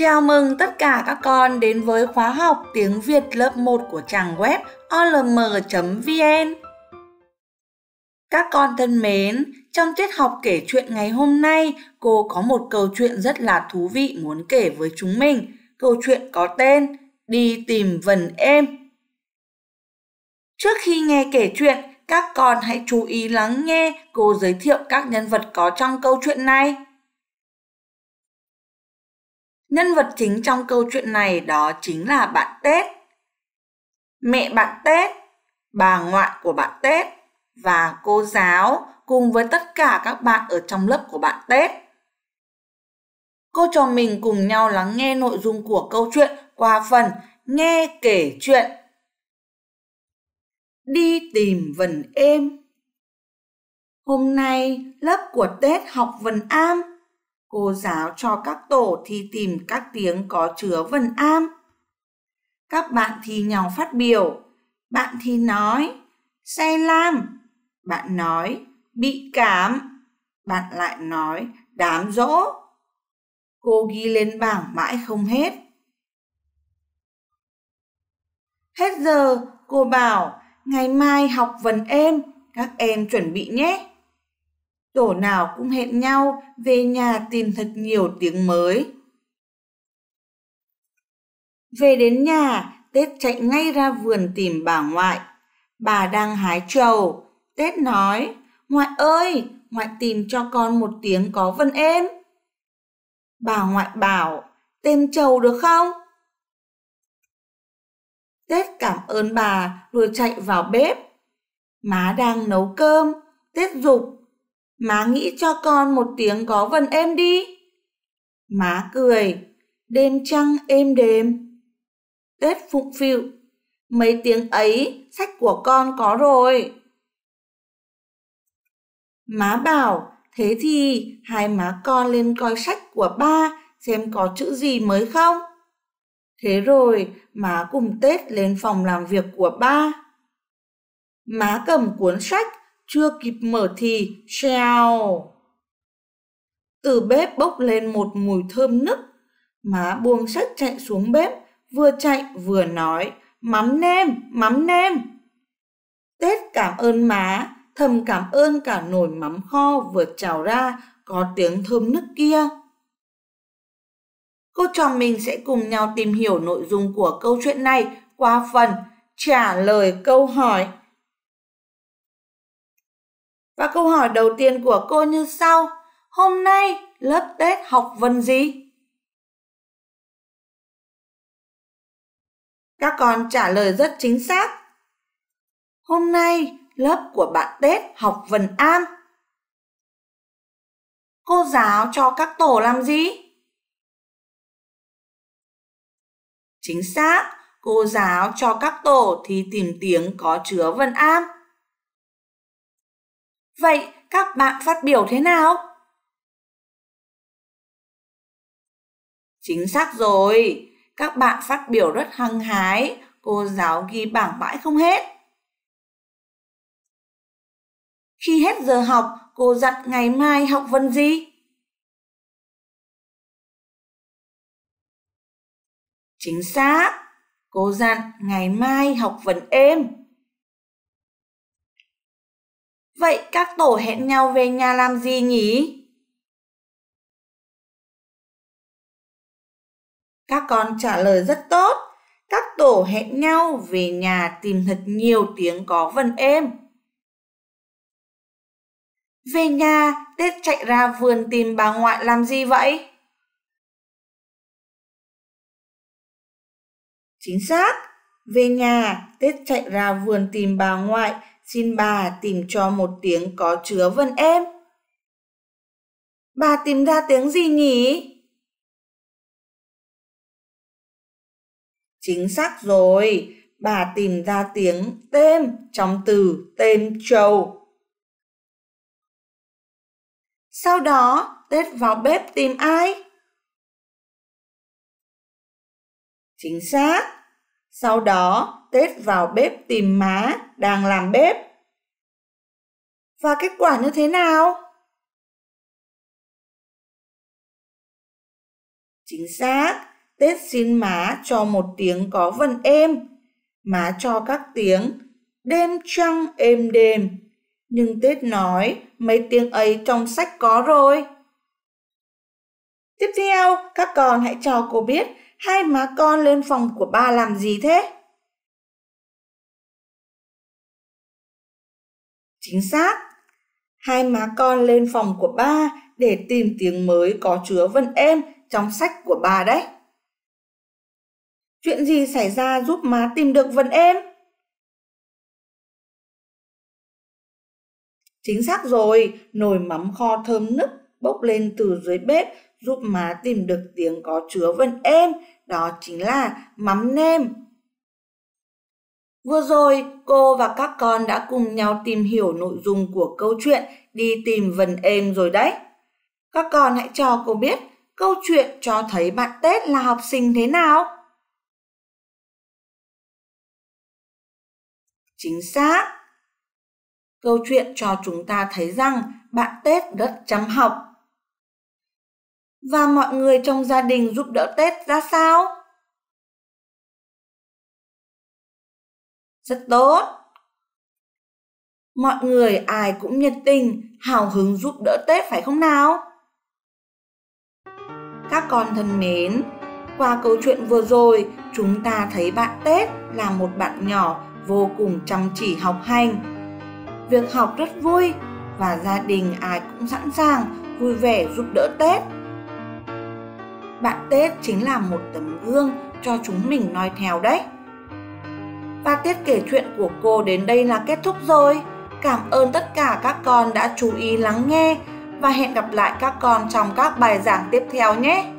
Chào mừng tất cả các con đến với khóa học tiếng Việt lớp 1 của trang web olm.vn. Các con thân mến, trong tiết học kể chuyện ngày hôm nay, cô có một câu chuyện rất là thú vị muốn kể với chúng mình. Câu chuyện có tên Đi tìm vần em. Trước khi nghe kể chuyện, các con hãy chú ý lắng nghe cô giới thiệu các nhân vật có trong câu chuyện này. Nhân vật chính trong câu chuyện này đó chính là bạn Tết. Mẹ bạn Tết, bà ngoại của bạn Tết và cô giáo cùng với tất cả các bạn ở trong lớp của bạn Tết. Cô trò mình cùng nhau lắng nghe nội dung của câu chuyện qua phần nghe kể chuyện. Đi tìm vần êm Hôm nay lớp của Tết học vần am cô giáo cho các tổ thi tìm các tiếng có chứa vần am. Các bạn thi nhau phát biểu. Bạn thi nói, say lam. Bạn nói, bị cảm. Bạn lại nói, đám dỗ. Cô ghi lên bảng mãi không hết. Hết giờ, cô bảo, ngày mai học vần êm, các em chuẩn bị nhé tổ nào cũng hẹn nhau về nhà tìm thật nhiều tiếng mới. Về đến nhà, Tết chạy ngay ra vườn tìm bà ngoại. Bà đang hái trầu. Tết nói, ngoại ơi, ngoại tìm cho con một tiếng có vân êm. Bà ngoại bảo, tên trầu được không? Tết cảm ơn bà rồi chạy vào bếp. Má đang nấu cơm, Tết dục Má nghĩ cho con một tiếng có vần êm đi. Má cười, đêm trăng êm đềm. Tết phụng phịu, mấy tiếng ấy sách của con có rồi. Má bảo, thế thì hai má con lên coi sách của ba xem có chữ gì mới không. Thế rồi má cùng Tết lên phòng làm việc của ba. Má cầm cuốn sách chưa kịp mở thì xèo. Từ bếp bốc lên một mùi thơm nức, má buông sách chạy xuống bếp, vừa chạy vừa nói, mắm nem, mắm nem. Tết cảm ơn má, thầm cảm ơn cả nồi mắm kho vừa trào ra có tiếng thơm nức kia. Cô trò mình sẽ cùng nhau tìm hiểu nội dung của câu chuyện này qua phần trả lời câu hỏi và câu hỏi đầu tiên của cô như sau. Hôm nay lớp Tết học vần gì? Các con trả lời rất chính xác. Hôm nay lớp của bạn Tết học vần am. Cô giáo cho các tổ làm gì? Chính xác, cô giáo cho các tổ thì tìm tiếng có chứa vần am. Vậy các bạn phát biểu thế nào? Chính xác rồi, các bạn phát biểu rất hăng hái, cô giáo ghi bảng mãi không hết. Khi hết giờ học, cô dặn ngày mai học vần gì? Chính xác, cô dặn ngày mai học vần êm. Vậy các tổ hẹn nhau về nhà làm gì nhỉ? Các con trả lời rất tốt. Các tổ hẹn nhau về nhà tìm thật nhiều tiếng có vần êm. Về nhà, Tết chạy ra vườn tìm bà ngoại làm gì vậy? Chính xác, về nhà, Tết chạy ra vườn tìm bà ngoại xin bà tìm cho một tiếng có chứa vân êm. Bà tìm ra tiếng gì nhỉ? Chính xác rồi, bà tìm ra tiếng têm trong từ têm trầu. Sau đó, Tết vào bếp tìm ai? Chính xác, sau đó, Tết vào bếp tìm má đang làm bếp. Và kết quả như thế nào? Chính xác, Tết xin má cho một tiếng có vần êm. Má cho các tiếng đêm trăng êm đêm. Nhưng Tết nói mấy tiếng ấy trong sách có rồi. Tiếp theo, các con hãy cho cô biết Hai má con lên phòng của ba làm gì thế? Chính xác. Hai má con lên phòng của ba để tìm tiếng mới có chứa vân em trong sách của bà đấy. Chuyện gì xảy ra giúp má tìm được vân em? Chính xác rồi, nồi mắm kho thơm nức bốc lên từ dưới bếp giúp má tìm được tiếng có chứa vần êm, đó chính là mắm nêm. Vừa rồi, cô và các con đã cùng nhau tìm hiểu nội dung của câu chuyện đi tìm vần êm rồi đấy. Các con hãy cho cô biết câu chuyện cho thấy bạn Tết là học sinh thế nào. Chính xác. Câu chuyện cho chúng ta thấy rằng bạn Tết rất chăm học, và mọi người trong gia đình giúp đỡ Tết ra sao? Rất tốt. Mọi người ai cũng nhiệt tình, hào hứng giúp đỡ Tết phải không nào? Các con thân mến, qua câu chuyện vừa rồi, chúng ta thấy bạn Tết là một bạn nhỏ vô cùng chăm chỉ học hành. Việc học rất vui và gia đình ai cũng sẵn sàng vui vẻ giúp đỡ Tết bạn Tết chính là một tấm gương cho chúng mình noi theo đấy. Và tiết kể chuyện của cô đến đây là kết thúc rồi. Cảm ơn tất cả các con đã chú ý lắng nghe và hẹn gặp lại các con trong các bài giảng tiếp theo nhé.